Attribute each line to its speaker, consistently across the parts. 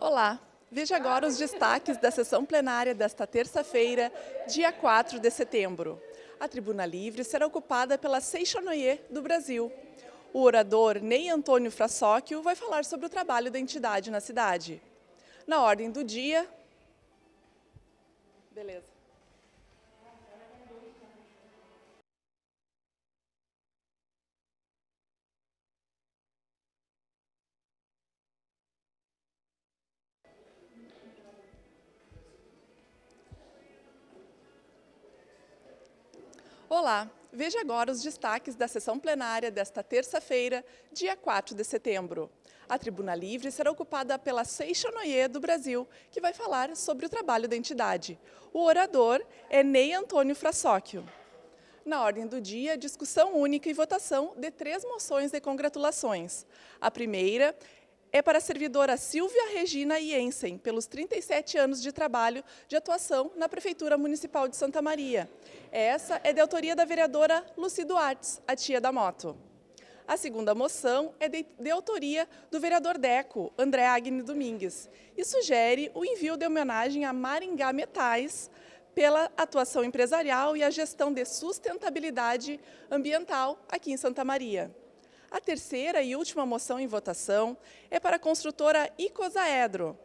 Speaker 1: Olá, veja agora os destaques da sessão plenária desta terça-feira, dia 4 de setembro. A tribuna livre será ocupada pela Seixanoyer do Brasil. O orador Ney Antônio Frassóquio vai falar sobre o trabalho da entidade na cidade. Na ordem do dia... Beleza. Olá, veja agora os destaques da sessão plenária desta terça-feira, dia 4 de setembro. A tribuna livre será ocupada pela Seixonoye do Brasil, que vai falar sobre o trabalho da entidade. O orador é Ney Antônio Frassóquio. Na ordem do dia, discussão única e votação de três moções de congratulações. A primeira é para a servidora Silvia Regina Jensen, pelos 37 anos de trabalho de atuação na Prefeitura Municipal de Santa Maria. Essa é de autoria da vereadora Lucy Duartes, a tia da moto. A segunda moção é de, de autoria do vereador Deco, André Agne Domingues, e sugere o envio de homenagem a Maringá Metais pela atuação empresarial e a gestão de sustentabilidade ambiental aqui em Santa Maria. A terceira e última moção em votação é para a construtora Icosaedro,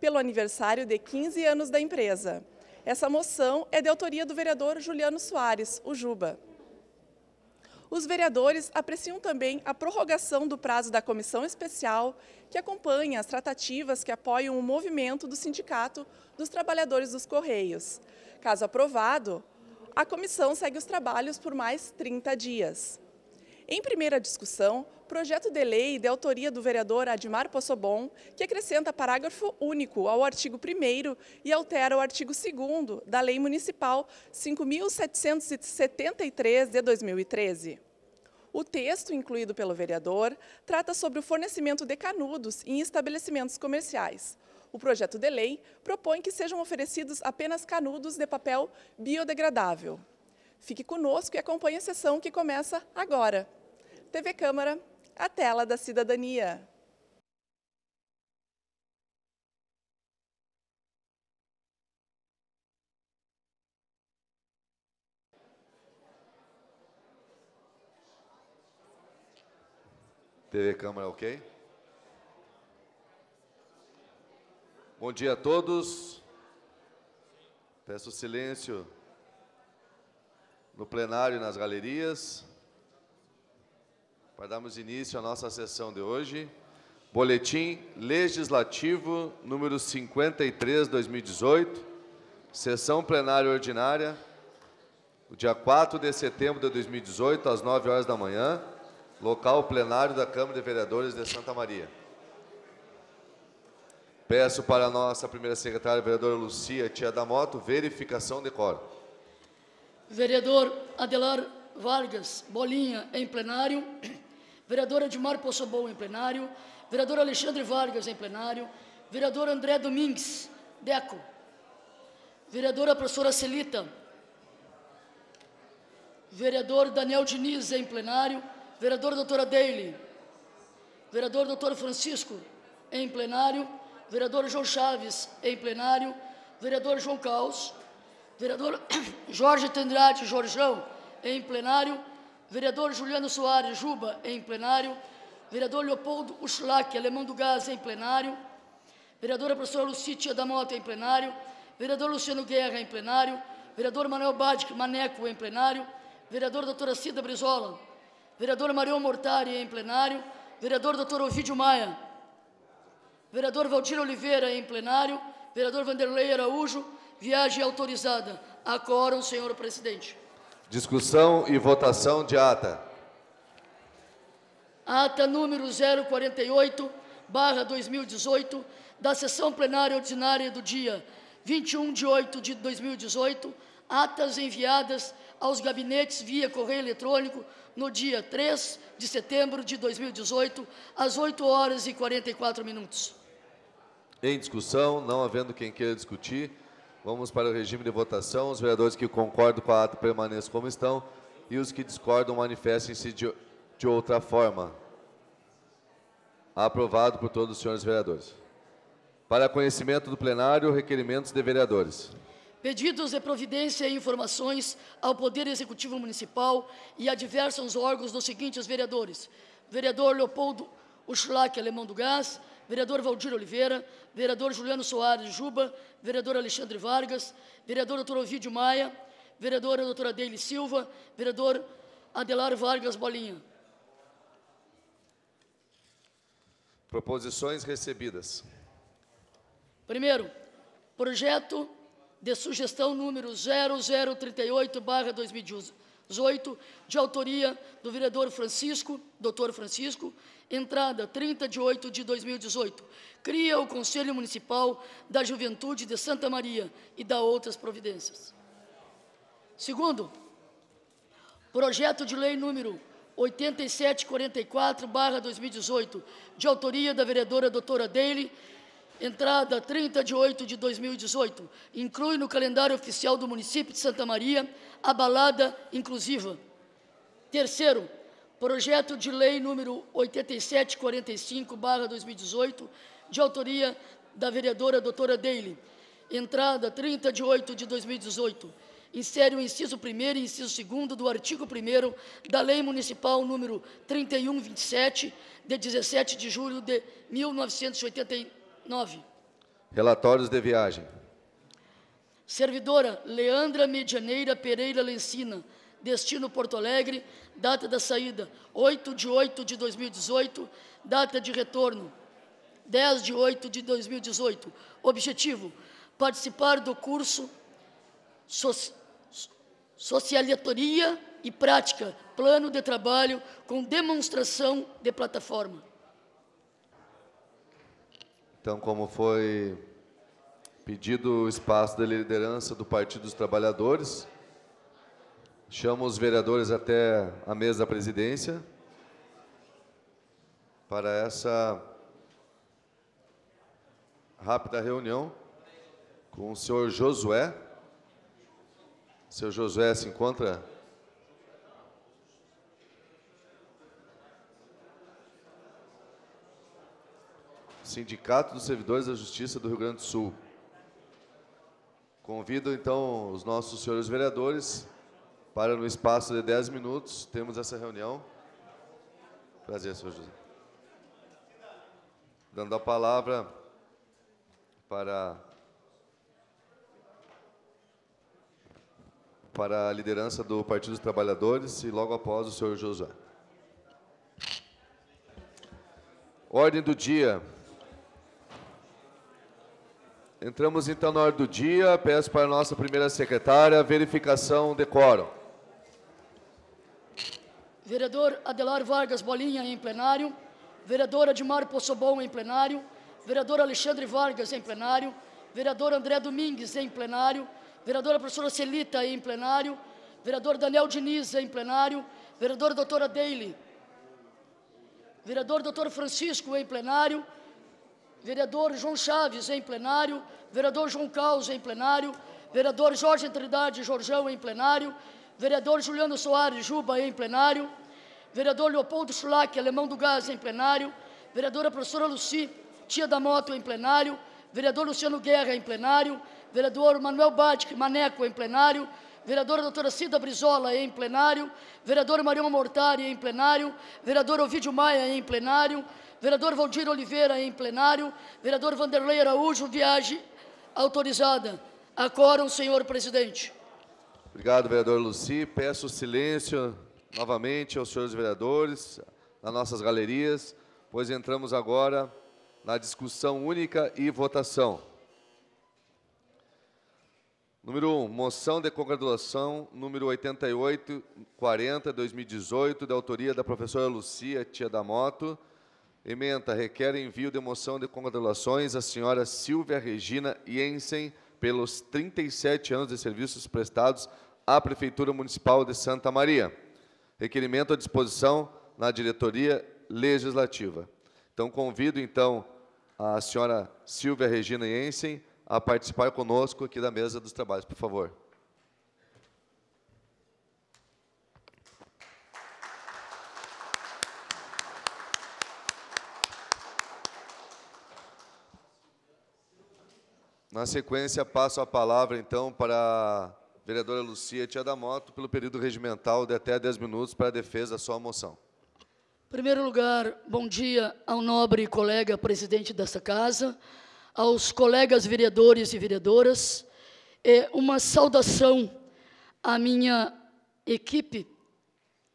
Speaker 1: pelo aniversário de 15 anos da empresa. Essa moção é de autoria do vereador Juliano Soares, o Juba. Os vereadores apreciam também a prorrogação do prazo da comissão especial que acompanha as tratativas que apoiam o movimento do Sindicato dos Trabalhadores dos Correios. Caso aprovado, a comissão segue os trabalhos por mais 30 dias. Em primeira discussão, projeto de lei de autoria do vereador Admar Possobon, que acrescenta parágrafo único ao artigo 1 e altera o artigo 2 da Lei Municipal 5.773 de 2013. O texto, incluído pelo vereador, trata sobre o fornecimento de canudos em estabelecimentos comerciais. O projeto de lei propõe que sejam oferecidos apenas canudos de papel biodegradável. Fique conosco e acompanhe a sessão que começa agora. TV Câmara, a tela da cidadania.
Speaker 2: TV Câmara, ok? Bom dia a todos. Peço silêncio no plenário e nas galerias. Para darmos início à nossa sessão de hoje, Boletim Legislativo número 53, 2018, sessão plenária ordinária, dia 4 de setembro de 2018, às 9 horas da manhã, local plenário da Câmara de Vereadores de Santa Maria. Peço para a nossa primeira secretária, vereadora Lucia Tia da Moto, verificação de coro.
Speaker 3: Vereador Adelar Vargas, bolinha em plenário vereadora Edmar Poçobol em plenário, vereador Alexandre Vargas em plenário, vereador André Domingues, Deco, vereadora professora Celita, vereador Daniel Diniz em plenário, vereador doutora Daly, vereador doutor Francisco em plenário, vereador João Chaves em plenário, vereador João Caos, vereador Jorge Tendrade Jorjão em plenário, vereador Juliano Soares Juba, em plenário, vereador Leopoldo Uschlack, alemão do gás, em plenário, vereadora professora Lucítia da Mota, em plenário, vereador Luciano Guerra, em plenário, vereador Manuel Badic Maneco, em plenário, vereador doutora Cida Brizola, vereador Marião Mortari, em plenário, vereador doutor Ovidio Maia, vereador Valdir Oliveira, em plenário, vereador Vanderlei Araújo, viagem autorizada. A senhor presidente.
Speaker 2: Discussão e votação de ata.
Speaker 3: Ata número 048, barra 2018, da sessão plenária ordinária do dia 21 de 8 de 2018, atas enviadas aos gabinetes via correio eletrônico no dia 3 de setembro de 2018, às 8 horas e 44 minutos.
Speaker 2: Em discussão, não havendo quem queira discutir, Vamos para o regime de votação. Os vereadores que concordam com a ata permaneçam como estão e os que discordam manifestem-se de, de outra forma. Aprovado por todos os senhores vereadores. Para conhecimento do plenário, requerimentos de vereadores.
Speaker 3: Pedidos de providência e informações ao Poder Executivo Municipal e a diversos órgãos dos seguintes vereadores. Vereador Leopoldo Uschlack, alemão do gás vereador Valdir Oliveira, vereador Juliano Soares Juba, vereador Alexandre Vargas, vereador doutor Ovidio Maia, vereadora doutora Deile Silva, vereador Adelar Vargas Bolinha.
Speaker 2: Proposições recebidas.
Speaker 3: Primeiro, projeto de sugestão número 0038/2018, de autoria do vereador Francisco, doutor Francisco, entrada 30 de 8 de 2018, cria o Conselho Municipal da Juventude de Santa Maria e dá outras providências. Segundo, projeto de lei número 8744-2018, de autoria da vereadora doutora Daly, entrada 30 de 8 de 2018, inclui no calendário oficial do município de Santa Maria a balada inclusiva. Terceiro, projeto de lei número 8745-2018, de autoria da vereadora doutora Deile, entrada 30 de 8 de 2018, insere o inciso 1 e inciso 2 do artigo 1 da Lei Municipal número 3127, de 17 de julho de 1989.
Speaker 2: Relatórios de viagem.
Speaker 3: Servidora Leandra Medianeira Pereira Lencina, destino Porto Alegre, data da saída 8 de 8 de 2018, data de retorno 10 de 8 de 2018. Objetivo: participar do curso so e Prática, Plano de Trabalho com Demonstração de Plataforma.
Speaker 2: Então, como foi pedido o espaço da liderança do Partido dos Trabalhadores, Chamo os vereadores até a mesa da presidência para essa rápida reunião com o senhor Josué. O senhor Josué se encontra? Sindicato dos Servidores da Justiça do Rio Grande do Sul. Convido, então, os nossos senhores vereadores para no espaço de 10 minutos, temos essa reunião. Prazer, senhor José. Dando a palavra para, para a liderança do Partido dos Trabalhadores e logo após o senhor José. Ordem do dia. Entramos então na ordem do dia. Peço para a nossa primeira secretária verificação de quórum
Speaker 3: vereador Adelar Vargas Bolinha em plenário, vereador Admar Poçobon em plenário, vereador Alexandre Vargas em plenário, vereador André Domingues em plenário, vereadora professora Celita em plenário, vereador Daniel Diniz em plenário, vereador doutora Daly, vereador doutor Francisco em plenário, vereador João Chaves em plenário, vereador João Caos em plenário, vereador Jorge Trindade Jorjão em plenário, vereador Juliano Soares Juba em plenário, vereador Leopoldo Schulac, alemão do gás em plenário, vereadora professora Luci, tia da moto em plenário, vereador Luciano Guerra em plenário, vereador Manuel Batic Maneco em plenário, vereadora doutora Cida Brizola em plenário, vereadora Marion Mortari em plenário, vereador Ovidio Maia em plenário, vereador Valdir Oliveira em plenário, vereador Vanderlei Araújo, viagem autorizada. Acorda, senhor presidente.
Speaker 2: Obrigado, vereador Luci. Peço silêncio novamente aos senhores vereadores, nas nossas galerias, pois entramos agora na discussão única e votação. Número 1, um, moção de congratulação, número 8840, 2018, da autoria da professora Lucia Tia da Moto. Ementa, requer envio de moção de congratulações à senhora Silvia Regina Jensen pelos 37 anos de serviços prestados à Prefeitura Municipal de Santa Maria. Requerimento à disposição na diretoria legislativa. Então, convido, então, a senhora Silvia Regina Jensen a participar conosco aqui da mesa dos trabalhos, por favor. Na sequência, passo a palavra, então, para Vereadora Lucia Tia da Moto, pelo período regimental de até 10 minutos para a defesa da sua moção.
Speaker 3: Em primeiro lugar, bom dia ao nobre colega presidente desta casa, aos colegas vereadores e vereadoras, e uma saudação à minha equipe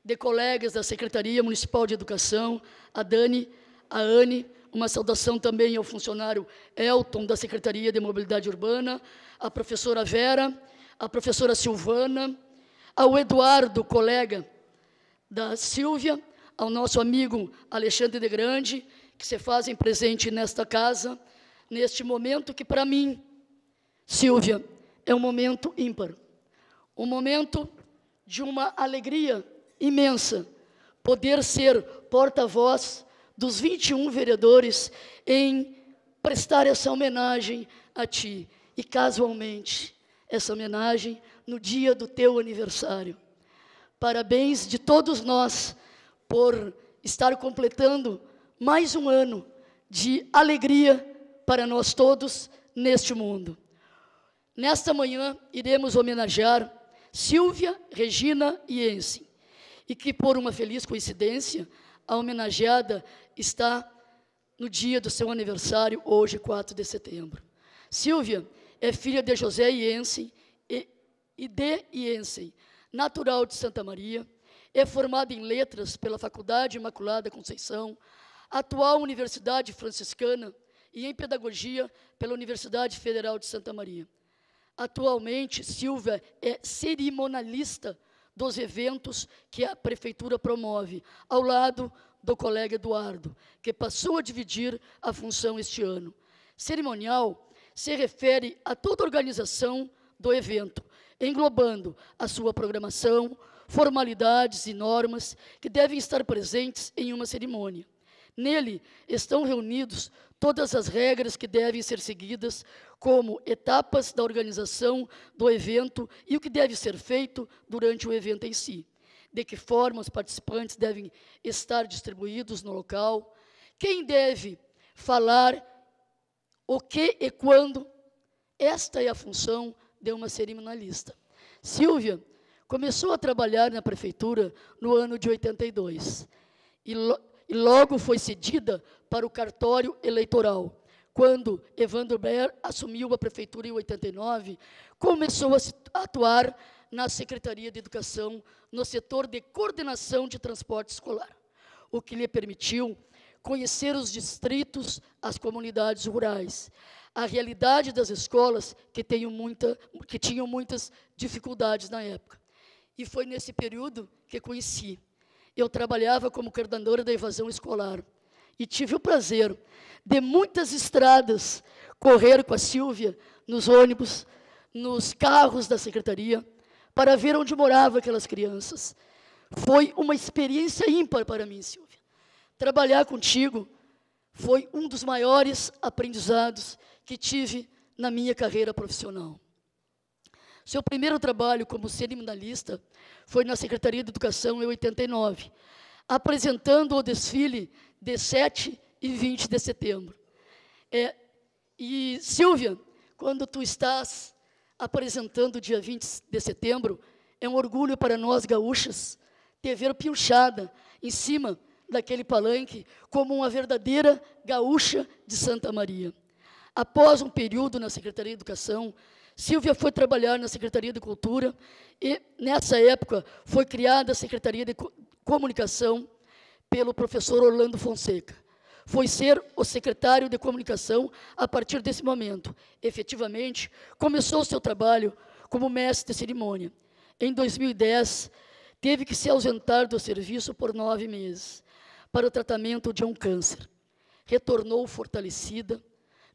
Speaker 3: de colegas da Secretaria Municipal de Educação, a Dani, a Anne, uma saudação também ao funcionário Elton, da Secretaria de Mobilidade Urbana, a professora Vera, a professora Silvana, ao Eduardo, colega da Silvia, ao nosso amigo Alexandre de Grande, que se fazem presente nesta casa, neste momento que, para mim, Silvia, é um momento ímpar. Um momento de uma alegria imensa poder ser porta-voz dos 21 vereadores em prestar essa homenagem a ti. E casualmente, essa homenagem no dia do teu aniversário. Parabéns de todos nós por estar completando mais um ano de alegria para nós todos neste mundo. Nesta manhã iremos homenagear Silvia, Regina e Ense, e que por uma feliz coincidência a homenageada está no dia do seu aniversário, hoje, 4 de setembro. Silvia é filha de José Iense e, e de Iense, natural de Santa Maria, é formada em Letras pela Faculdade Imaculada Conceição, atual Universidade Franciscana, e em Pedagogia pela Universidade Federal de Santa Maria. Atualmente, Silvia é cerimonialista dos eventos que a Prefeitura promove, ao lado do colega Eduardo, que passou a dividir a função este ano. Cerimonial se refere a toda a organização do evento, englobando a sua programação, formalidades e normas que devem estar presentes em uma cerimônia. Nele estão reunidos todas as regras que devem ser seguidas, como etapas da organização do evento e o que deve ser feito durante o evento em si. De que forma os participantes devem estar distribuídos no local, quem deve falar o que e quando. Esta é a função de uma cerimonialista. Silvia começou a trabalhar na prefeitura no ano de 82 e, lo e logo foi cedida para o cartório eleitoral. Quando Evandro Baer assumiu a prefeitura em 89, começou a atuar na Secretaria de Educação no setor de coordenação de transporte escolar, o que lhe permitiu conhecer os distritos, as comunidades rurais, a realidade das escolas que, tenho muita, que tinham muitas dificuldades na época. E foi nesse período que conheci. Eu trabalhava como coordenadora da evasão escolar e tive o prazer de muitas estradas correr com a Silvia nos ônibus, nos carros da secretaria, para ver onde moravam aquelas crianças. Foi uma experiência ímpar para mim, Silvia. Trabalhar contigo foi um dos maiores aprendizados que tive na minha carreira profissional. Seu primeiro trabalho como cerimonialista foi na Secretaria de Educação em 89, apresentando o desfile de 7 e 20 de setembro. É, e, Silvia, quando tu estás apresentando o dia 20 de setembro, é um orgulho para nós gaúchas te ver piochada em cima daquele palanque como uma verdadeira gaúcha de Santa Maria. Após um período na Secretaria de Educação, Silvia foi trabalhar na Secretaria de Cultura e, nessa época, foi criada a Secretaria de Comunicação pelo professor Orlando Fonseca. Foi ser o secretário de Comunicação a partir desse momento. Efetivamente, começou seu trabalho como mestre de cerimônia. Em 2010, teve que se ausentar do serviço por nove meses para o tratamento de um câncer. Retornou fortalecida,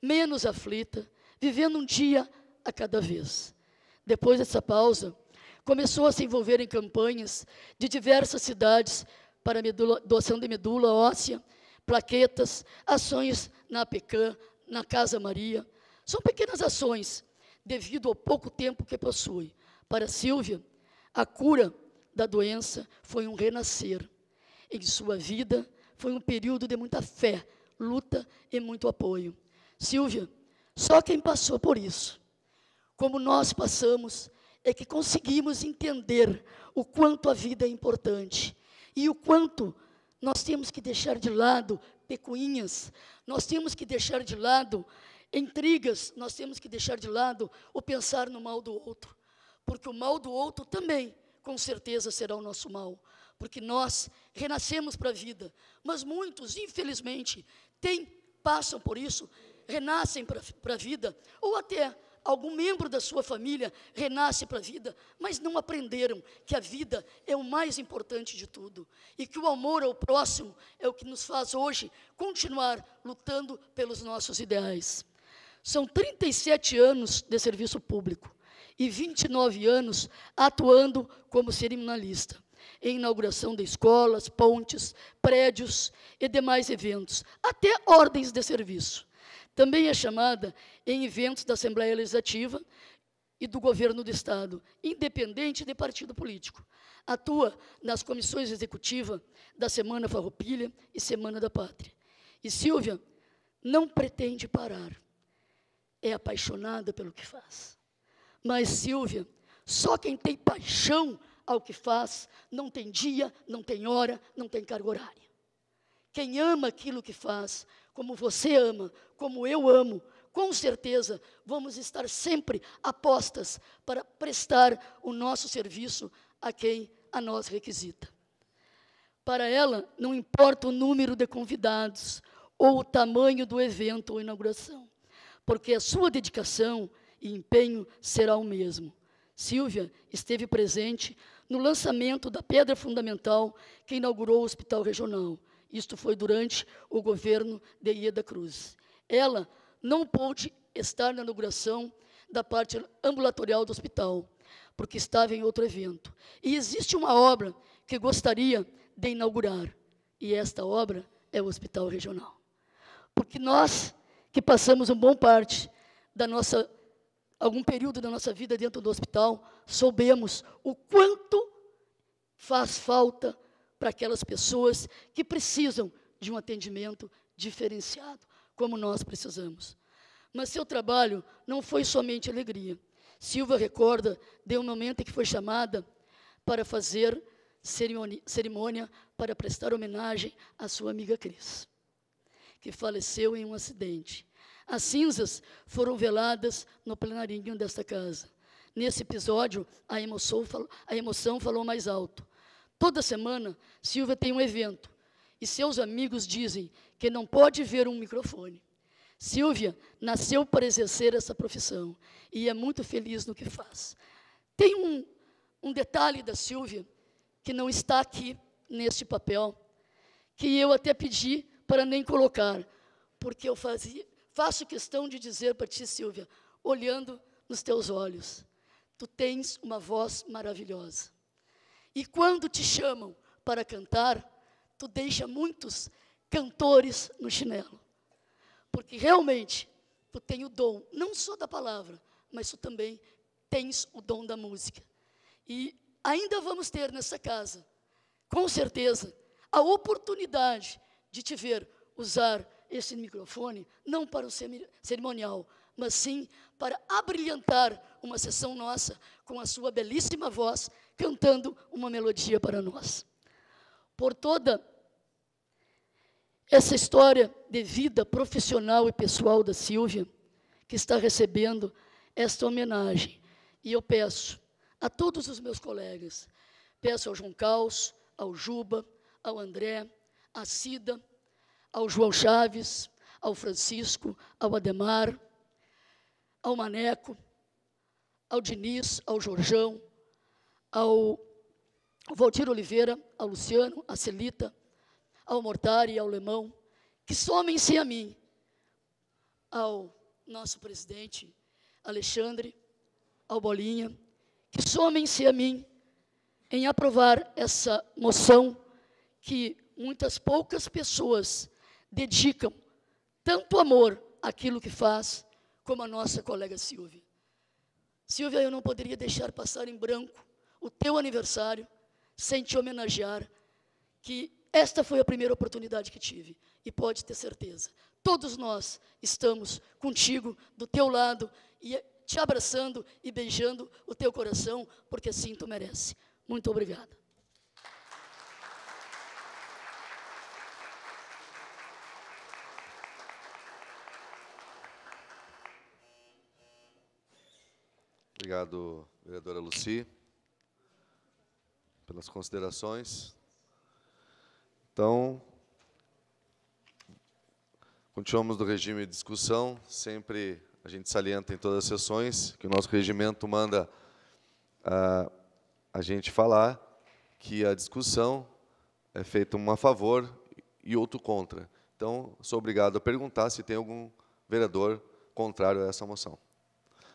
Speaker 3: menos aflita, vivendo um dia a cada vez. Depois dessa pausa, começou a se envolver em campanhas de diversas cidades para medula, doação de medula óssea, plaquetas, ações na APECAM, na Casa Maria. São pequenas ações, devido ao pouco tempo que possui. Para Silvia, a cura da doença foi um renascer em sua vida foi um período de muita fé, luta e muito apoio. Silvia, só quem passou por isso, como nós passamos, é que conseguimos entender o quanto a vida é importante e o quanto nós temos que deixar de lado pecuinhas, nós temos que deixar de lado intrigas, nós temos que deixar de lado o pensar no mal do outro, porque o mal do outro também, com certeza, será o nosso mal porque nós renascemos para a vida. Mas muitos, infelizmente, têm, passam por isso, renascem para a vida, ou até algum membro da sua família renasce para a vida, mas não aprenderam que a vida é o mais importante de tudo e que o amor ao próximo é o que nos faz hoje continuar lutando pelos nossos ideais. São 37 anos de serviço público e 29 anos atuando como seriminalista em inauguração de escolas, pontes, prédios e demais eventos, até ordens de serviço. Também é chamada em eventos da Assembleia Legislativa e do governo do Estado, independente de partido político. Atua nas comissões executivas da Semana Farroupilha e Semana da Pátria. E Silvia não pretende parar. É apaixonada pelo que faz. Mas Silvia, só quem tem paixão ao que faz, não tem dia, não tem hora, não tem carga horária. Quem ama aquilo que faz, como você ama, como eu amo, com certeza vamos estar sempre apostas para prestar o nosso serviço a quem a nós requisita. Para ela, não importa o número de convidados ou o tamanho do evento ou inauguração, porque a sua dedicação e empenho será o mesmo. Silvia esteve presente no lançamento da pedra fundamental que inaugurou o Hospital Regional. Isto foi durante o governo de Ieda Cruz. Ela não pôde estar na inauguração da parte ambulatorial do hospital, porque estava em outro evento. E existe uma obra que gostaria de inaugurar, e esta obra é o Hospital Regional. Porque nós, que passamos uma boa parte da nossa algum período da nossa vida dentro do hospital, soubemos o quanto faz falta para aquelas pessoas que precisam de um atendimento diferenciado, como nós precisamos. Mas seu trabalho não foi somente alegria. Silva recorda de um momento em que foi chamada para fazer cerimônia para prestar homenagem à sua amiga Cris, que faleceu em um acidente. As cinzas foram veladas no plenarinho desta casa. Nesse episódio, a emoção, a emoção falou mais alto. Toda semana, Silvia tem um evento e seus amigos dizem que não pode ver um microfone. Silvia nasceu para exercer essa profissão e é muito feliz no que faz. Tem um, um detalhe da Silvia que não está aqui neste papel, que eu até pedi para nem colocar, porque eu fazia, Faço questão de dizer para ti, Silvia, olhando nos teus olhos, tu tens uma voz maravilhosa. E quando te chamam para cantar, tu deixa muitos cantores no chinelo. Porque realmente tu tens o dom, não só da palavra, mas tu também tens o dom da música. E ainda vamos ter nessa casa, com certeza, a oportunidade de te ver usar este microfone não para o cerimonial, mas sim para abrilhantar uma sessão nossa com a sua belíssima voz cantando uma melodia para nós. Por toda essa história de vida profissional e pessoal da Silvia, que está recebendo esta homenagem, e eu peço a todos os meus colegas, peço ao João Caos, ao Juba, ao André, à Cida, ao João Chaves, ao Francisco, ao Ademar, ao Maneco, ao Diniz, ao Jorjão, ao Valdir Oliveira, ao Luciano, à Celita, ao Mortari, ao Lemão, que somem-se a mim, ao nosso presidente Alexandre, ao Bolinha, que somem-se a mim em aprovar essa moção que muitas poucas pessoas dedicam tanto amor àquilo que faz, como a nossa colega Silvia. Silvia, eu não poderia deixar passar em branco o teu aniversário sem te homenagear, que esta foi a primeira oportunidade que tive, e pode ter certeza. Todos nós estamos contigo, do teu lado, e te abraçando e beijando o teu coração, porque assim tu merece. Muito obrigada.
Speaker 2: Obrigado, vereadora Luci, pelas considerações. Então, continuamos do regime de discussão. Sempre a gente salienta em todas as sessões que o nosso regimento manda a, ah, a gente falar que a discussão é feita um a favor e outro contra. Então, sou obrigado a perguntar se tem algum vereador contrário a essa moção.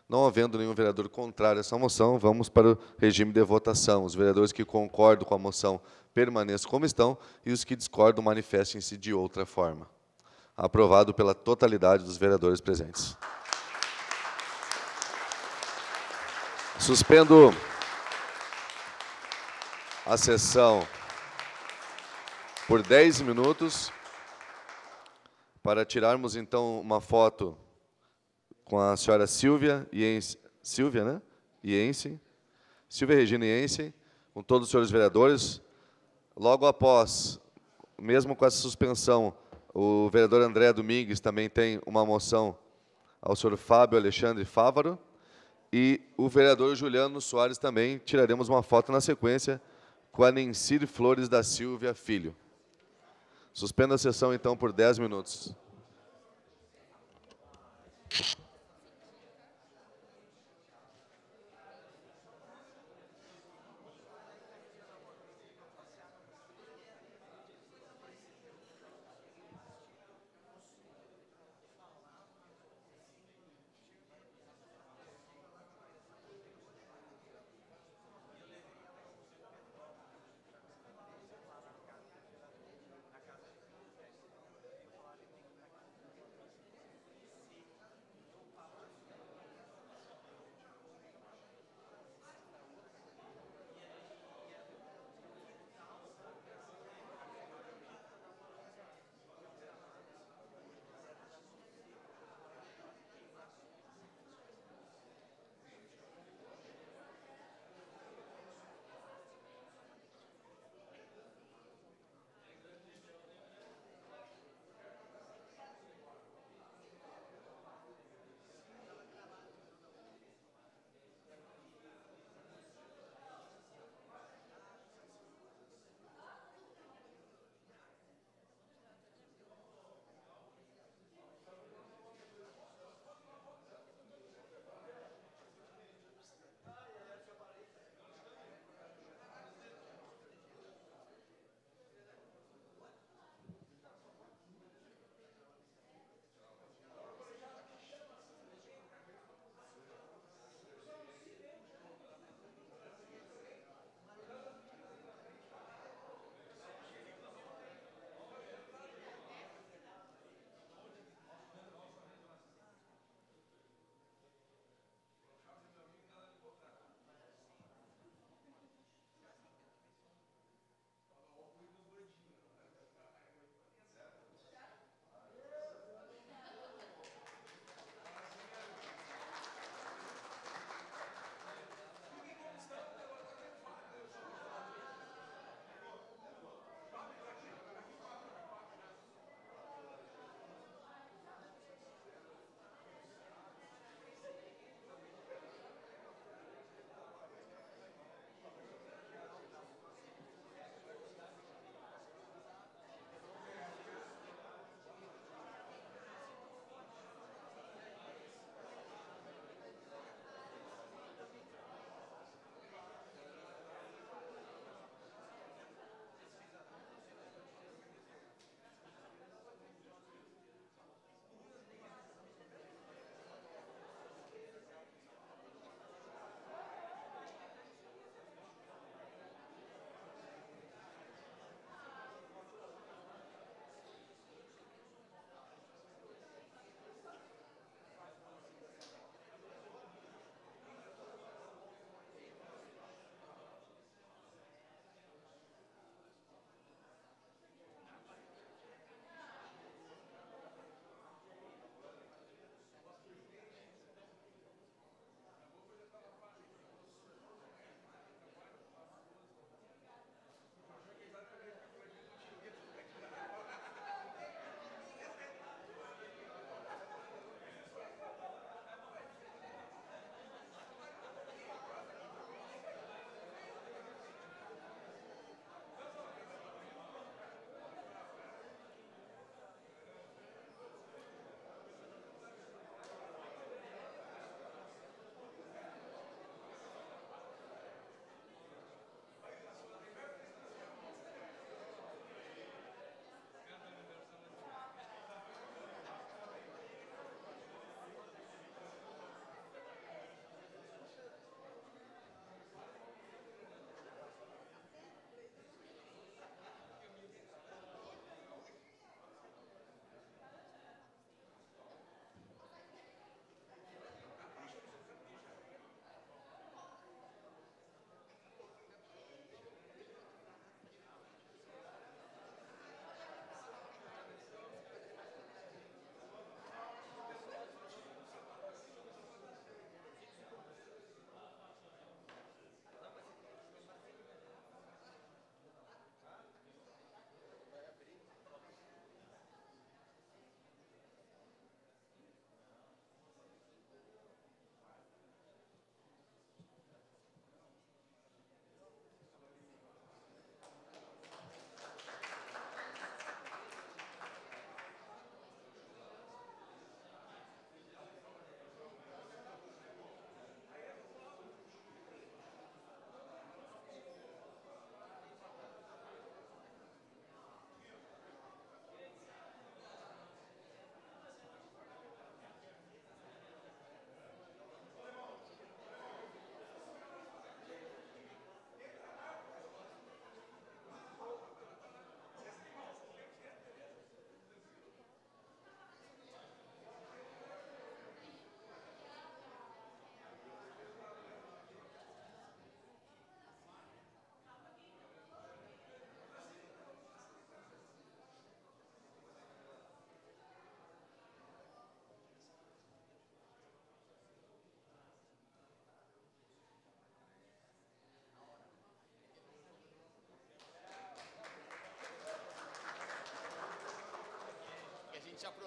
Speaker 2: Não havendo nenhum vereador contrário a essa moção, vamos para o regime de votação. Os vereadores que concordam com a moção permaneçam como estão e os que discordam manifestem-se de outra forma. Aprovado pela totalidade dos vereadores presentes. Suspendo a sessão por 10 minutos para tirarmos então uma foto com a senhora Silvia Iense, Silvia, né? Iense, Silvia Regina Iense, com todos os senhores vereadores. Logo após, mesmo com essa suspensão, o vereador André Domingues também tem uma moção ao senhor Fábio Alexandre Fávaro. E o vereador Juliano Soares também tiraremos uma foto na sequência com a Nencir Flores da Silvia Filho. Suspenda a sessão, então, por 10 minutos.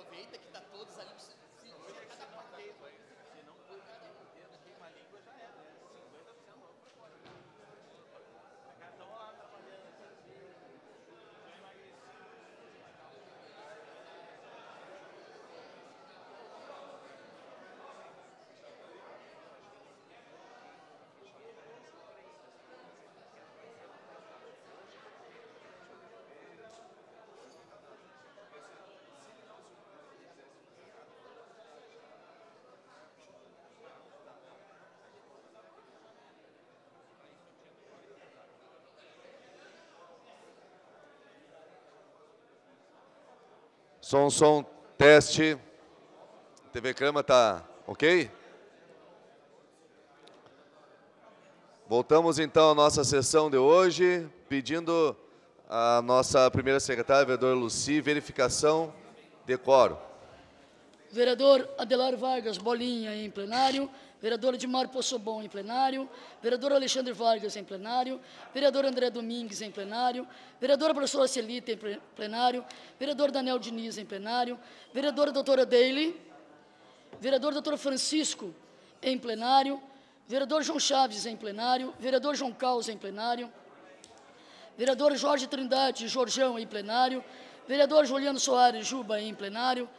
Speaker 4: aproveita que tá todos ali.
Speaker 2: Som, som, teste. TV Crama tá ok? Voltamos então à nossa sessão de hoje, pedindo à nossa primeira secretária, vereadora Luci, verificação de coro.
Speaker 3: Vereador Adelar Vargas Bolinha em plenário vereador Edmário Poçobon em plenário, vereador Alexandre Vargas em plenário, vereador André Domingues em plenário, vereadora professora Celita em plenário, vereador Daniel Diniz em plenário, vereadora doutora Daly, vereador doutor Francisco em plenário, vereador João Chaves em plenário, vereador João Caos em plenário, vereador Jorge Trindade Jorjão em plenário, vereador Juliano Soares Juba em plenário,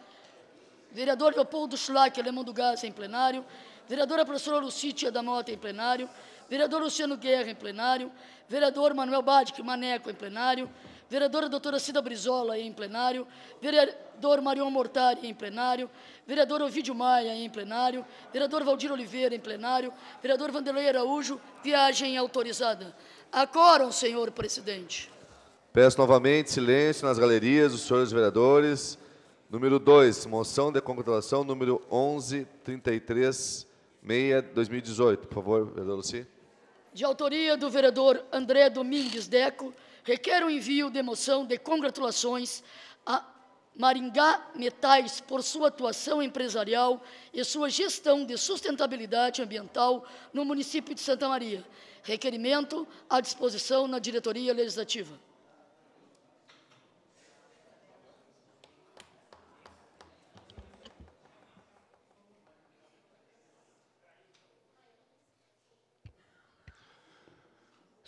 Speaker 3: vereador Leopoldo Schlack, Alemão do Gás em plenário, vereadora professora Lucídia da Mota em plenário, vereador Luciano Guerra em plenário, vereador Manuel Badic Maneco em plenário, vereadora doutora Cida Brizola em plenário, vereador Marion Mortari em plenário, vereador Ovidio Maia em plenário, vereador Valdir Oliveira em plenário, vereador Vanderlei Araújo, viagem autorizada. Acoram, senhor presidente.
Speaker 2: Peço novamente silêncio nas galerias dos senhores vereadores. Número 2, moção de congratulação número 1133 6, 2018, por favor, vereador Luci.
Speaker 3: De autoria do vereador André Domingues Deco, requer o envio de moção de congratulações a Maringá Metais por sua atuação empresarial e sua gestão de sustentabilidade ambiental no município de Santa Maria. Requerimento à disposição na diretoria legislativa.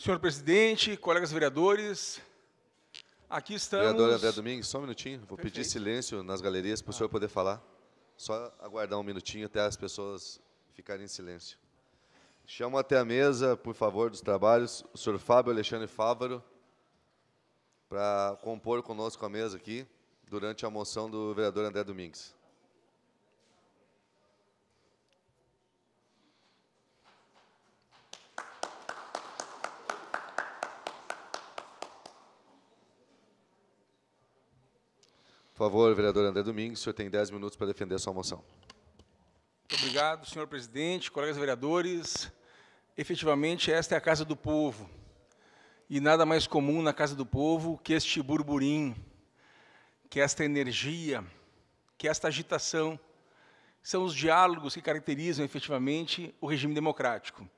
Speaker 5: Senhor presidente, colegas vereadores, aqui estamos... Vereador André Domingues,
Speaker 2: só um minutinho. Vou Perfeito. pedir silêncio nas galerias para o ah. senhor poder falar. Só aguardar um minutinho até as pessoas ficarem em silêncio. Chamo até a mesa, por favor, dos trabalhos, o senhor Fábio Alexandre Fávaro, para compor conosco a mesa aqui, durante a moção do vereador André Domingues. Por favor, vereador André Domingues, o senhor tem 10 minutos para defender a sua moção.
Speaker 5: Muito obrigado, senhor presidente, colegas vereadores. Efetivamente, esta é a Casa do Povo. E nada mais comum na Casa do Povo que este burburinho, que esta energia, que esta agitação. São os diálogos que caracterizam efetivamente o regime democrático.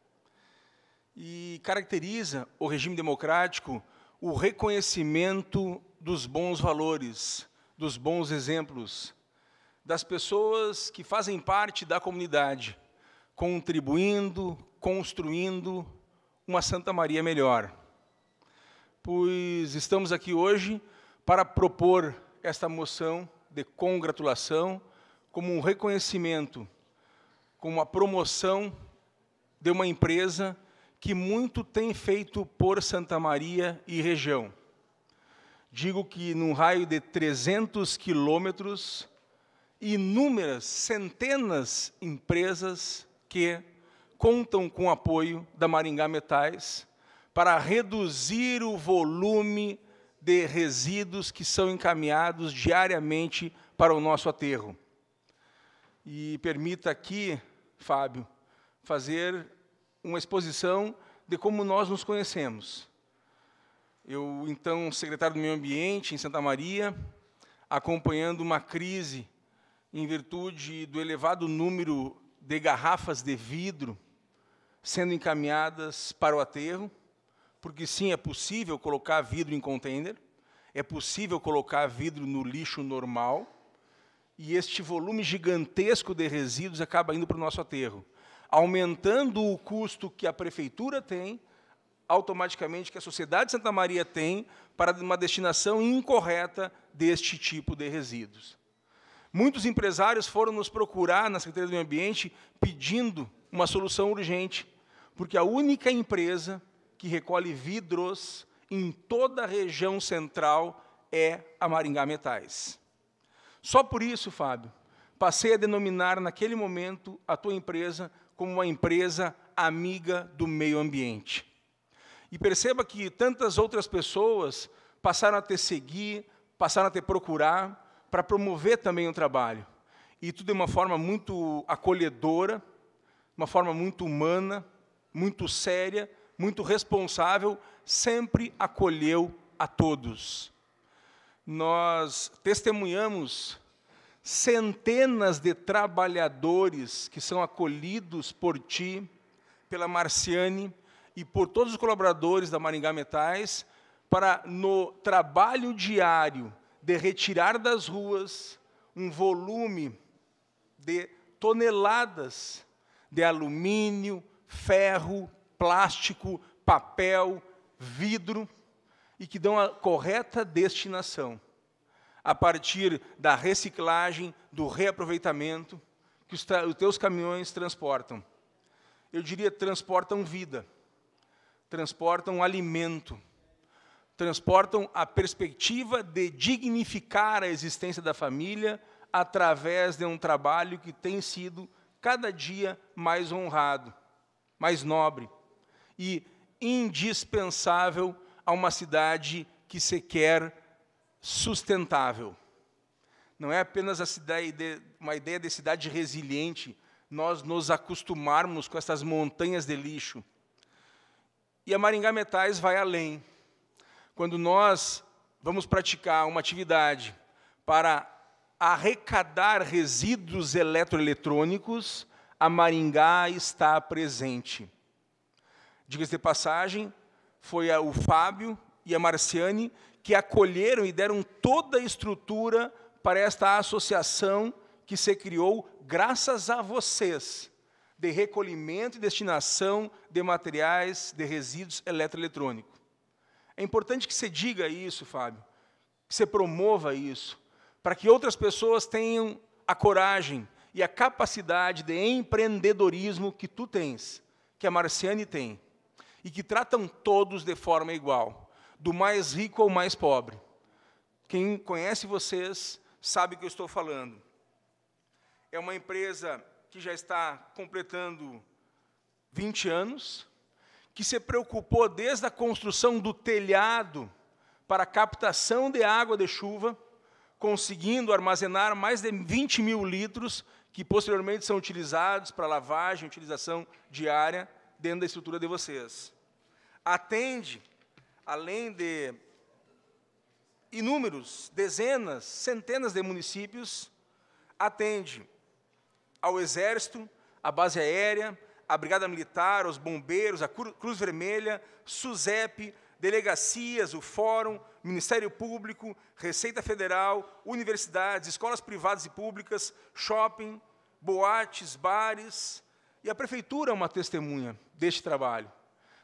Speaker 5: E caracteriza o regime democrático o reconhecimento dos bons valores dos bons exemplos, das pessoas que fazem parte da comunidade, contribuindo, construindo uma Santa Maria melhor. Pois estamos aqui hoje para propor esta moção de congratulação como um reconhecimento, como a promoção de uma empresa que muito tem feito por Santa Maria e região digo que num raio de 300 quilômetros, inúmeras, centenas de empresas que contam com o apoio da Maringá Metais para reduzir o volume de resíduos que são encaminhados diariamente para o nosso aterro. E permita aqui, Fábio, fazer uma exposição de como nós nos conhecemos eu então secretário do Meio Ambiente em Santa Maria, acompanhando uma crise em virtude do elevado número de garrafas de vidro sendo encaminhadas para o aterro, porque sim, é possível colocar vidro em container, é possível colocar vidro no lixo normal, e este volume gigantesco de resíduos acaba indo para o nosso aterro, aumentando o custo que a prefeitura tem, automaticamente que a sociedade de Santa Maria tem para uma destinação incorreta deste tipo de resíduos. Muitos empresários foram nos procurar na Secretaria do Meio Ambiente pedindo uma solução urgente, porque a única empresa que recolhe vidros em toda a região central é a Maringá Metais. Só por isso, Fábio, passei a denominar naquele momento a tua empresa como uma empresa amiga do meio ambiente. E perceba que tantas outras pessoas passaram a te seguir, passaram a te procurar para promover também o trabalho. E tudo de uma forma muito acolhedora, uma forma muito humana, muito séria, muito responsável, sempre acolheu a todos. Nós testemunhamos centenas de trabalhadores que são acolhidos por ti, pela Marciane, e por todos os colaboradores da Maringá Metais para, no trabalho diário de retirar das ruas um volume de toneladas de alumínio, ferro, plástico, papel, vidro, e que dão a correta destinação, a partir da reciclagem, do reaproveitamento que os, os teus caminhões transportam. Eu diria transportam vida transportam alimento, transportam a perspectiva de dignificar a existência da família através de um trabalho que tem sido cada dia mais honrado, mais nobre e indispensável a uma cidade que se quer sustentável. Não é apenas cidade, uma ideia de cidade resiliente, nós nos acostumarmos com essas montanhas de lixo, e a Maringá Metais vai além. Quando nós vamos praticar uma atividade para arrecadar resíduos eletroeletrônicos, a Maringá está presente. Diga-se de passagem, foi o Fábio e a Marciane que acolheram e deram toda a estrutura para esta associação que se criou graças a vocês de recolhimento e destinação de materiais de resíduos eletroeletrônicos. É importante que se diga isso, Fábio, que se promova isso, para que outras pessoas tenham a coragem e a capacidade de empreendedorismo que tu tens, que a Marciane tem, e que tratam todos de forma igual, do mais rico ao mais pobre. Quem conhece vocês sabe o que eu estou falando. É uma empresa que já está completando 20 anos, que se preocupou desde a construção do telhado para captação de água de chuva, conseguindo armazenar mais de 20 mil litros, que posteriormente são utilizados para lavagem, utilização diária dentro da estrutura de vocês. Atende, além de inúmeros, dezenas, centenas de municípios, atende ao Exército, à Base Aérea, à Brigada Militar, aos Bombeiros, à Cruz Vermelha, SUSEP, delegacias, o Fórum, Ministério Público, Receita Federal, universidades, escolas privadas e públicas, shopping, boates, bares. E a Prefeitura é uma testemunha deste trabalho.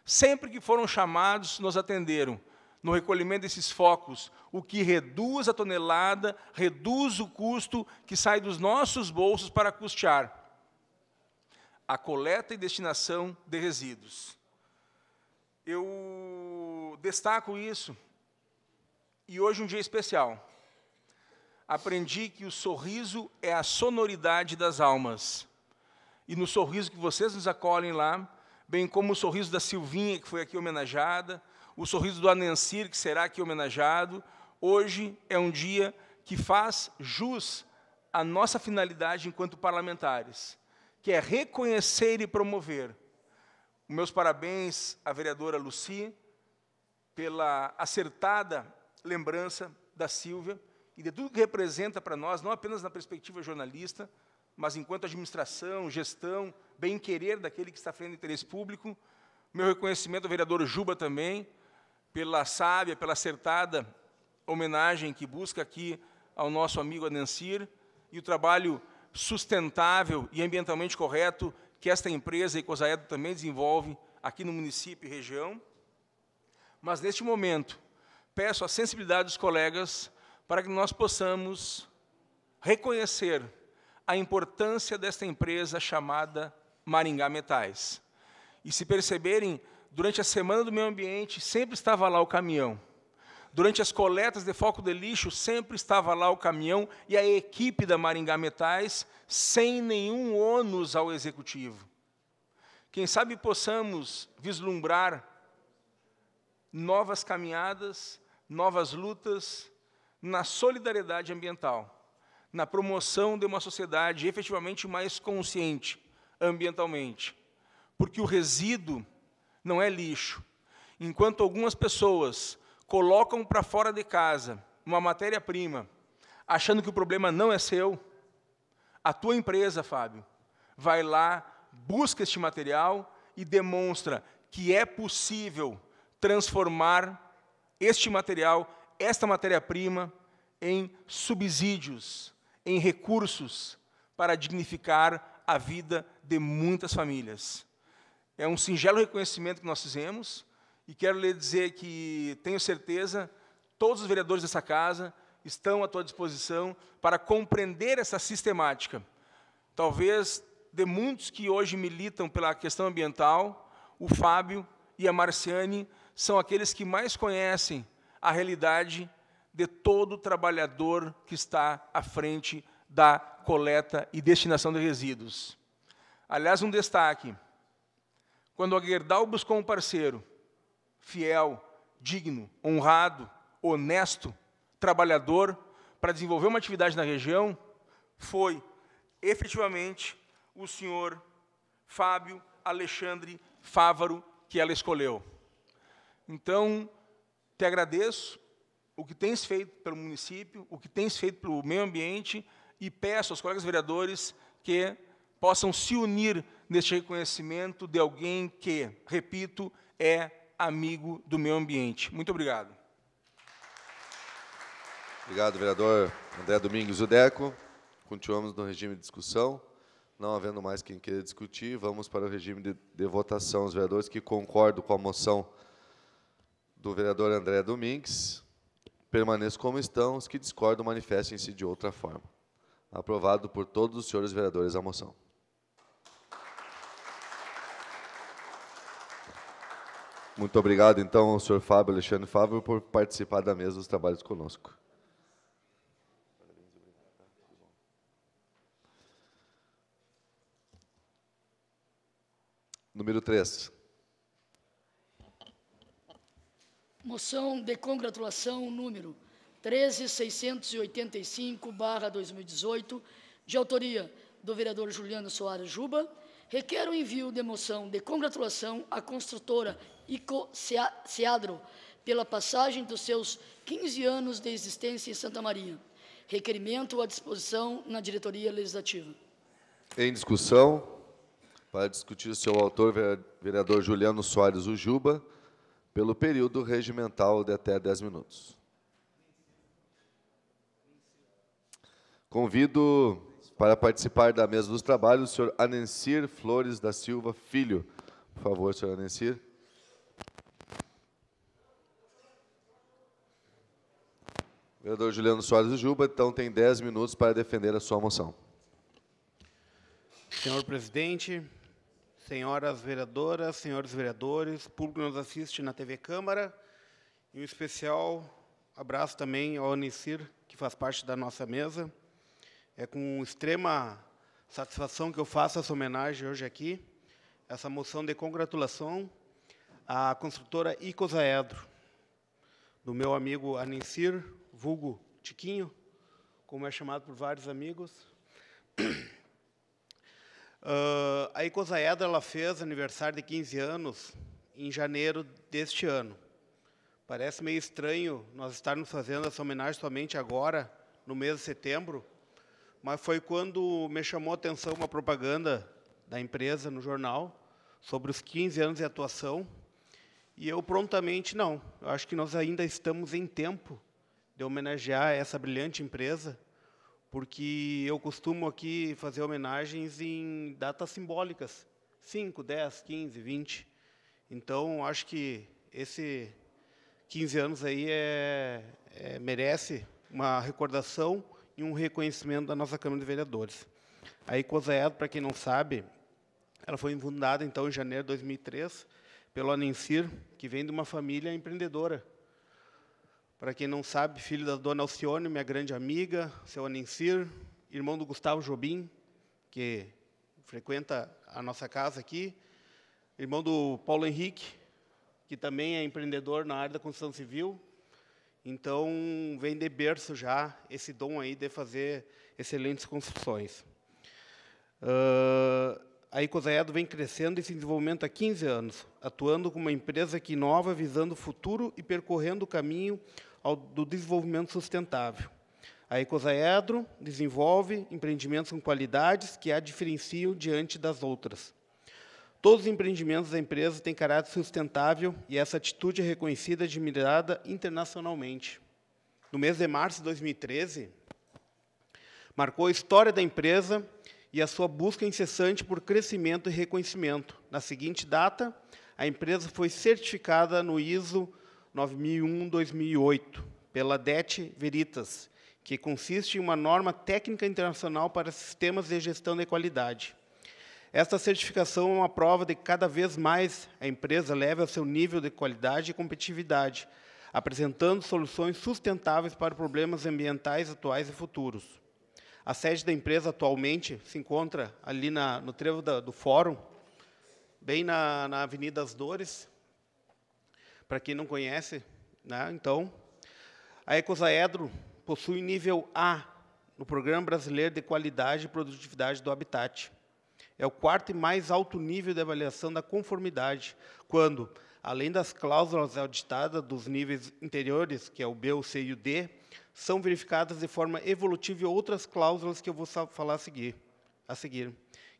Speaker 5: Sempre que foram chamados, nos atenderam, no recolhimento desses focos, o que reduz a tonelada, reduz o custo que sai dos nossos bolsos para custear a coleta e destinação de resíduos. Eu destaco isso e hoje um dia especial. Aprendi que o sorriso é a sonoridade das almas. E no sorriso que vocês nos acolhem lá, bem como o sorriso da Silvinha, que foi aqui homenageada, o sorriso do Anancir, que será aqui homenageado. Hoje é um dia que faz jus à nossa finalidade enquanto parlamentares, que é reconhecer e promover. Meus parabéns à vereadora Luci pela acertada lembrança da Silvia e de tudo que representa para nós, não apenas na perspectiva jornalista, mas enquanto administração, gestão, bem-querer daquele que está frente ao interesse público. Meu reconhecimento ao vereador Juba também, pela sábia, pela acertada homenagem que busca aqui ao nosso amigo Anencir e o trabalho sustentável e ambientalmente correto que esta empresa e Cosaedo também desenvolve aqui no município e região. Mas, neste momento, peço a sensibilidade dos colegas para que nós possamos reconhecer a importância desta empresa chamada Maringá Metais. E se perceberem Durante a semana do meio ambiente, sempre estava lá o caminhão. Durante as coletas de foco de lixo, sempre estava lá o caminhão e a equipe da Maringá Metais, sem nenhum ônus ao executivo. Quem sabe possamos vislumbrar novas caminhadas, novas lutas na solidariedade ambiental, na promoção de uma sociedade efetivamente mais consciente ambientalmente. Porque o resíduo não é lixo. Enquanto algumas pessoas colocam para fora de casa uma matéria-prima, achando que o problema não é seu, a tua empresa, Fábio, vai lá, busca este material e demonstra que é possível transformar este material, esta matéria-prima, em subsídios, em recursos para dignificar a vida de muitas famílias. É um singelo reconhecimento que nós fizemos e quero lhe dizer que tenho certeza todos os vereadores dessa casa estão à tua disposição para compreender essa sistemática. Talvez de muitos que hoje militam pela questão ambiental, o Fábio e a Marciane são aqueles que mais conhecem a realidade de todo trabalhador que está à frente da coleta e destinação de resíduos. Aliás, um destaque: quando Agerdal buscou um parceiro fiel, digno, honrado, honesto, trabalhador, para desenvolver uma atividade na região, foi efetivamente o senhor Fábio Alexandre Fávaro que ela escolheu. Então, te agradeço o que tens feito pelo município, o que tens feito pelo meio ambiente e peço aos colegas vereadores que possam se unir neste reconhecimento de alguém que, repito, é amigo do meio ambiente. Muito obrigado.
Speaker 2: Obrigado, vereador André Domingos Udeco. Continuamos no regime de discussão. Não havendo mais quem queira discutir, vamos para o regime de, de votação. Os vereadores que concordam com a moção do vereador André Domingues permaneçam como estão. Os que discordam manifestem-se de outra forma. Aprovado por todos os senhores vereadores a moção. Muito obrigado, então, ao senhor Fábio, Alexandre Fábio, por participar da mesa dos trabalhos conosco. Número 3.
Speaker 3: Moção de congratulação número 13685/2018, de autoria do vereador Juliano Soares Juba, requer o envio de moção de congratulação à construtora Ico Seadro pela passagem dos seus 15 anos de existência em Santa Maria. Requerimento à disposição na diretoria legislativa.
Speaker 2: Em discussão, para discutir o seu autor, vereador Juliano Soares Ujuba, pelo período regimental de até 10 minutos. Convido para participar da mesa dos trabalhos, o senhor Anencir Flores da Silva Filho. Por favor, senhor Anencir. vereador Juliano Soares Juba, então, tem 10 minutos para defender a sua moção.
Speaker 4: Senhor presidente, senhoras vereadoras, senhores vereadores, público nos assiste na TV Câmara, e um especial abraço também ao Anicir, que faz parte da nossa mesa. É com extrema satisfação que eu faço essa homenagem hoje aqui, essa moção de congratulação à construtora Icosaedro, do meu amigo Anincir, vulgo Tiquinho, como é chamado por vários amigos. Uh, a Icosaedro ela fez aniversário de 15 anos em janeiro deste ano. Parece meio estranho nós estarmos fazendo essa homenagem somente agora, no mês de setembro, mas foi quando me chamou a atenção uma propaganda da empresa no jornal sobre os 15 anos de atuação. E eu prontamente, não, eu acho que nós ainda estamos em tempo de homenagear essa brilhante empresa, porque eu costumo aqui fazer homenagens em datas simbólicas 5, 10, 15, 20. Então, acho que esse 15 anos aí é, é merece uma recordação e um reconhecimento da nossa Câmara de Vereadores. A Ecosaed, para quem não sabe, ela foi fundada, então, em janeiro de 2003, pelo Anencir, que vem de uma família empreendedora. Para quem não sabe, filho da dona Alcione, minha grande amiga, seu Anencir, irmão do Gustavo Jobim, que frequenta a nossa casa aqui, irmão do Paulo Henrique, que também é empreendedor na área da construção civil, então, vem de berço já esse dom aí de fazer excelentes construções. Uh, ah, a Ecosaiado vem crescendo e se desenvolvendo há 15 anos, atuando como uma empresa que inova visando o futuro e percorrendo o caminho ao, do desenvolvimento sustentável. A Ecosaedro desenvolve empreendimentos com qualidades que a diferenciam diante das outras. Todos os empreendimentos da empresa têm caráter sustentável e essa atitude é reconhecida e admirada internacionalmente. No mês de março de 2013, marcou a história da empresa e a sua busca incessante por crescimento e reconhecimento. Na seguinte data, a empresa foi certificada no ISO 9001-2008 pela DET Veritas, que consiste em uma norma técnica internacional para sistemas de gestão de qualidade. Esta certificação é uma prova de que cada vez mais a empresa leva ao seu nível de qualidade e competitividade, apresentando soluções sustentáveis para problemas ambientais atuais e futuros. A sede da empresa atualmente se encontra ali na, no trevo da, do fórum, bem na, na Avenida das Dores. Para quem não conhece, né, então, a Ecosaedro possui nível A no Programa Brasileiro de Qualidade e Produtividade do Habitat é o quarto e mais alto nível de avaliação da conformidade, quando, além das cláusulas auditadas dos níveis interiores, que é o B, o C e o D, são verificadas de forma evolutiva outras cláusulas que eu vou falar a seguir, a seguir,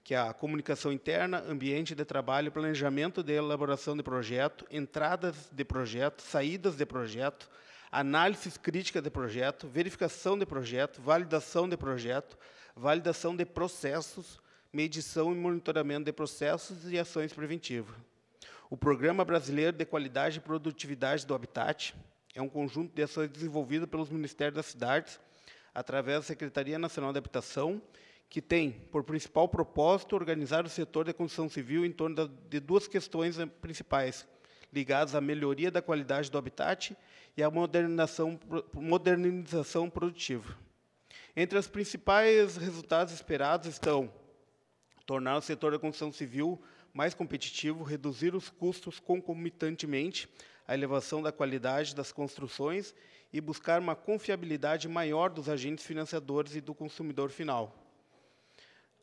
Speaker 4: que é a comunicação interna, ambiente de trabalho, planejamento de elaboração de projeto, entradas de projeto, saídas de projeto, análises críticas de projeto, verificação de projeto, validação de projeto, validação de processos, medição e monitoramento de processos e ações preventivas. O Programa Brasileiro de Qualidade e Produtividade do Habitat é um conjunto de ações desenvolvidas pelos Ministérios das Cidades, através da Secretaria Nacional de Habitação, que tem por principal propósito organizar o setor da construção civil em torno de duas questões eh, principais, ligadas à melhoria da qualidade do habitat e à modernização, modernização produtiva. Entre os principais resultados esperados estão tornar o setor da construção civil mais competitivo, reduzir os custos concomitantemente à elevação da qualidade das construções e buscar uma confiabilidade maior dos agentes financiadores e do consumidor final.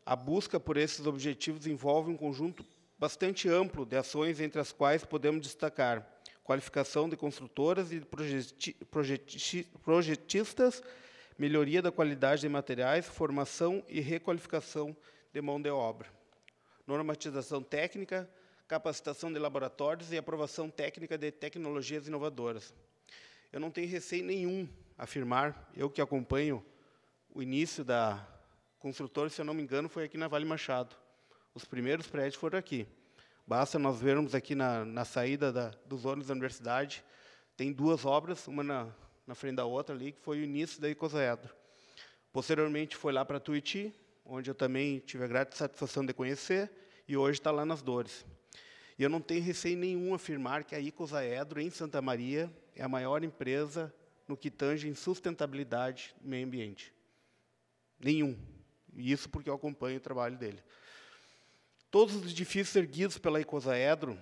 Speaker 4: A busca por esses objetivos envolve um conjunto bastante amplo de ações, entre as quais podemos destacar qualificação de construtoras e projeti projeti projetistas, melhoria da qualidade de materiais, formação e requalificação de de mão de obra, normatização técnica, capacitação de laboratórios e aprovação técnica de tecnologias inovadoras. Eu não tenho receio nenhum afirmar, eu que acompanho o início da construtora, se eu não me engano, foi aqui na Vale Machado. Os primeiros prédios foram aqui. Basta nós vermos aqui na, na saída da, dos ônibus da universidade, tem duas obras, uma na, na frente da outra ali, que foi o início da Ecosaedro. Posteriormente foi lá para Tuiuti, onde eu também tive a grata satisfação de conhecer, e hoje está lá nas Dores. E eu não tenho receio nenhum afirmar que a Icosaedro, em Santa Maria, é a maior empresa no que tange em sustentabilidade do meio ambiente. Nenhum. E isso porque eu acompanho o trabalho dele. Todos os edifícios erguidos pela Icosaedro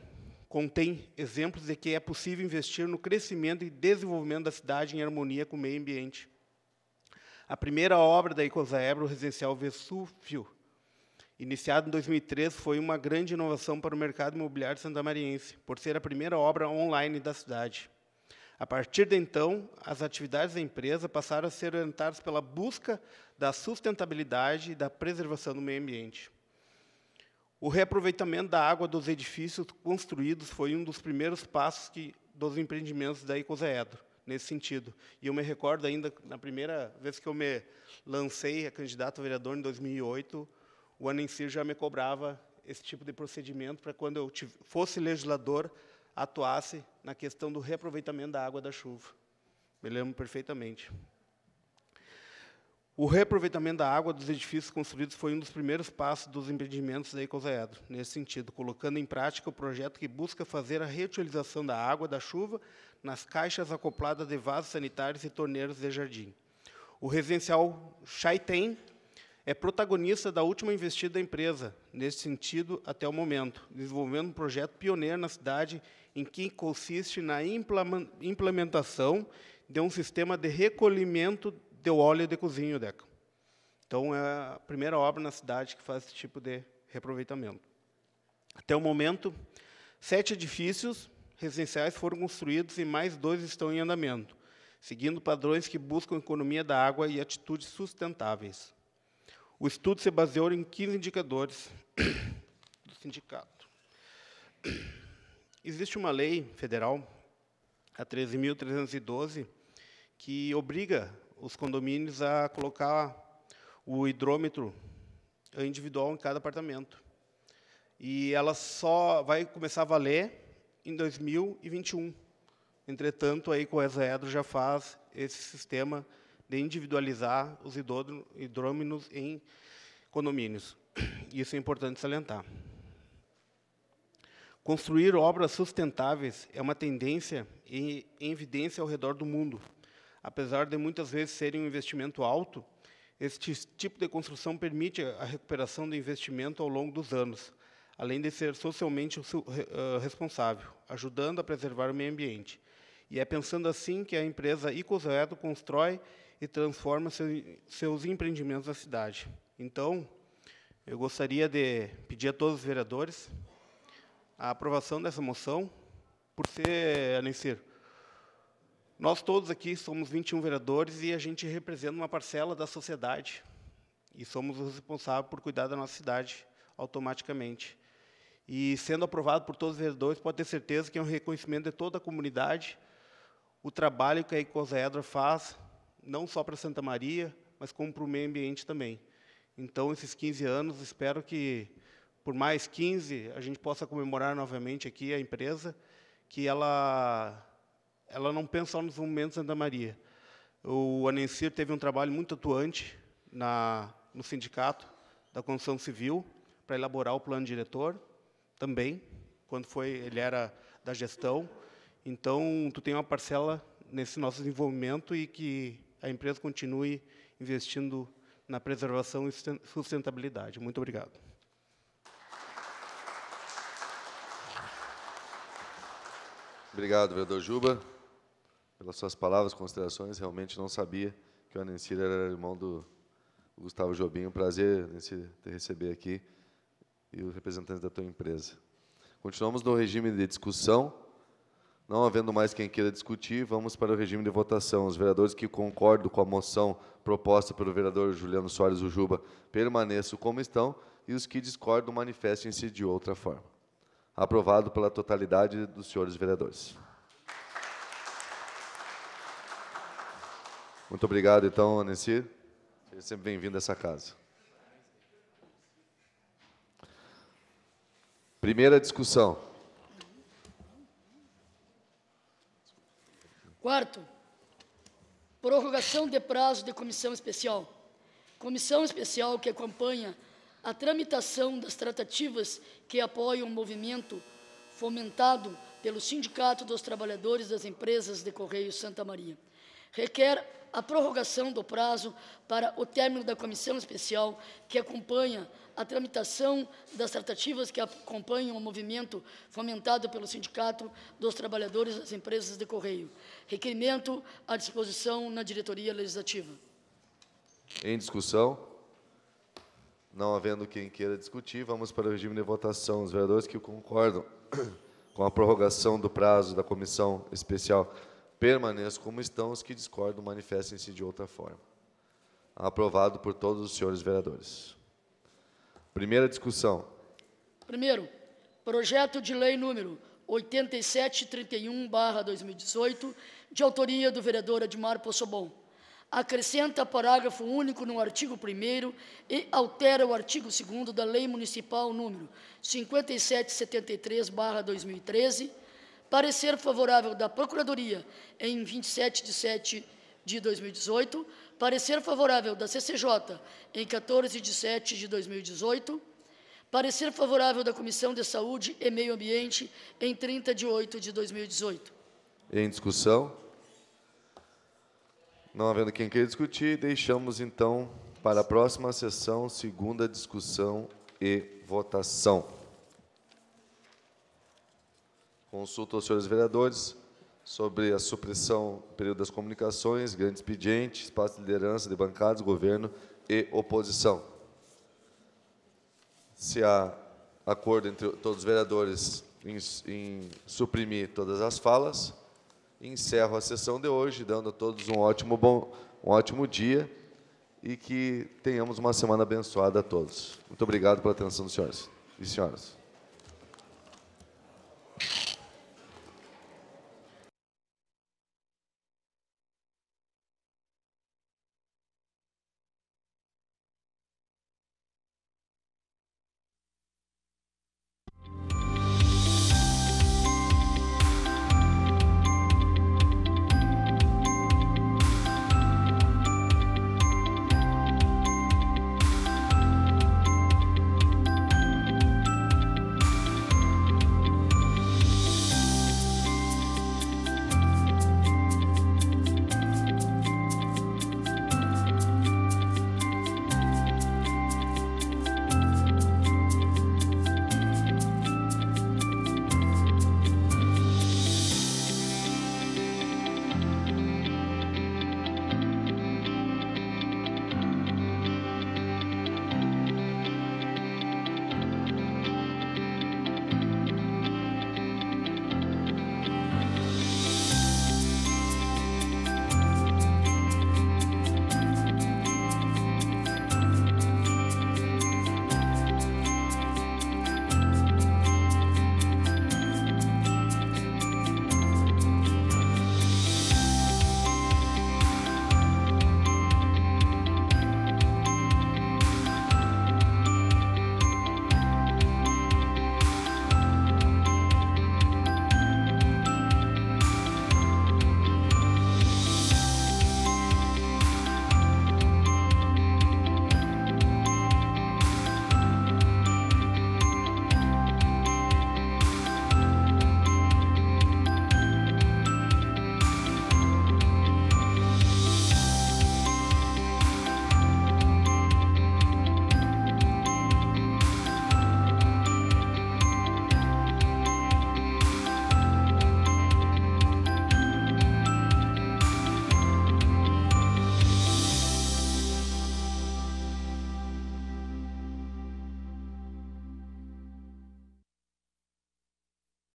Speaker 4: contêm exemplos de que é possível investir no crescimento e desenvolvimento da cidade em harmonia com o meio ambiente. A primeira obra da Icosaebra, o residencial Vesúvio, iniciado em 2013, foi uma grande inovação para o mercado imobiliário santamariense, por ser a primeira obra online da cidade. A partir de então, as atividades da empresa passaram a ser orientadas pela busca da sustentabilidade e da preservação do meio ambiente. O reaproveitamento da água dos edifícios construídos foi um dos primeiros passos que, dos empreendimentos da Icosaedro nesse sentido. E eu me recordo ainda, na primeira vez que eu me lancei a candidato a vereador, em 2008, o Anencir já me cobrava esse tipo de procedimento para quando eu fosse legislador, atuasse na questão do reaproveitamento da água da chuva. Me lembro perfeitamente. O reaproveitamento da água dos edifícios construídos foi um dos primeiros passos dos empreendimentos da Ecosaedro, nesse sentido, colocando em prática o projeto que busca fazer a reutilização da água da chuva nas caixas acopladas de vasos sanitários e torneiros de jardim. O residencial Chaitem é protagonista da última investida da empresa, nesse sentido, até o momento, desenvolvendo um projeto pioneiro na cidade em que consiste na implementação de um sistema de recolhimento de óleo de cozinha, Deca. Então, é a primeira obra na cidade que faz esse tipo de reaproveitamento. Até o momento, sete edifícios residenciais foram construídos e mais dois estão em andamento, seguindo padrões que buscam economia da água e atitudes sustentáveis. O estudo se baseou em 15 indicadores do sindicato. Existe uma lei federal, a 13.312, que obriga os condomínios a colocar o hidrômetro individual em cada apartamento. E ela só vai começar a valer em 2021. Entretanto, aí com o já faz esse sistema de individualizar os hidrôminos em condomínios. Isso é importante salientar. Construir obras sustentáveis é uma tendência em evidência ao redor do mundo. Apesar de muitas vezes serem um investimento alto, este tipo de construção permite a recuperação do investimento ao longo dos anos, além de ser socialmente ah, responsável, ajudando a preservar o meio ambiente. E é pensando assim que a empresa Icozoedo constrói e transforma seus empreendimentos na cidade. Então, eu gostaria de pedir a todos os vereadores a aprovação dessa moção, por ser, Anencir, nós todos aqui somos 21 vereadores e a gente representa uma parcela da sociedade e somos os responsáveis por cuidar da nossa cidade automaticamente. E sendo aprovado por todos os vereadores, pode ter certeza que é um reconhecimento de toda a comunidade o trabalho que a Icosaedra faz, não só para Santa Maria, mas como para o meio ambiente também. Então, esses 15 anos, espero que por mais 15 a gente possa comemorar novamente aqui a empresa, que ela ela não pensa só nos momentos de Santa Maria. O Anencir teve um trabalho muito atuante na, no sindicato da construção civil para elaborar o plano diretor também, quando foi ele era da gestão. Então, tu tem uma parcela nesse nosso desenvolvimento e que a empresa continue investindo na preservação e sustentabilidade. Muito obrigado.
Speaker 2: Obrigado, vereador Juba, pelas suas palavras, considerações. Realmente não sabia que o Anencir era irmão do Gustavo Jobim. Um prazer te receber aqui e os representantes da tua empresa. Continuamos no regime de discussão. Não havendo mais quem queira discutir, vamos para o regime de votação. Os vereadores que concordam com a moção proposta pelo vereador Juliano Soares Ujuba permaneçam como estão e os que discordam manifestem-se de outra forma. Aprovado pela totalidade dos senhores vereadores. Muito obrigado, então, Anessir. Seja sempre bem-vindo a essa casa. Primeira discussão.
Speaker 3: Quarto, prorrogação de prazo de comissão especial. Comissão especial que acompanha a tramitação das tratativas que apoiam o movimento fomentado pelo Sindicato dos Trabalhadores das Empresas de Correio Santa Maria. Requer a prorrogação do prazo para o término da comissão especial que acompanha a tramitação das tratativas que acompanham o movimento fomentado pelo Sindicato dos Trabalhadores das Empresas de Correio. Requerimento à disposição na diretoria legislativa.
Speaker 2: Em discussão? Não havendo quem queira discutir, vamos para o regime de votação. Os vereadores que concordam com a prorrogação do prazo da comissão especial permaneçam como estão, os que discordam manifestem-se de outra forma. Aprovado por todos os senhores vereadores. Primeira discussão.
Speaker 3: Primeiro, projeto de lei número 8731-2018, de autoria do vereador Admar Possobon. Acrescenta parágrafo único no artigo 1 e altera o artigo 2 da Lei Municipal número 5773-2013, parecer favorável da Procuradoria em 27 de 7 de 2018, Parecer favorável da CCJ em 14 de 7 de 2018. Parecer favorável da Comissão de Saúde e Meio Ambiente em 30 de 8 de 2018.
Speaker 2: Em discussão? Não havendo quem queira discutir, deixamos então para a próxima sessão, segunda discussão e votação. Consulto aos senhores vereadores sobre a supressão do período das comunicações, grande expediente, espaço de liderança de bancadas, governo e oposição. Se há acordo entre todos os vereadores em, em suprimir todas as falas, encerro a sessão de hoje, dando a todos um ótimo, bom, um ótimo dia e que tenhamos uma semana abençoada a todos. Muito obrigado pela atenção dos senhores e senhoras.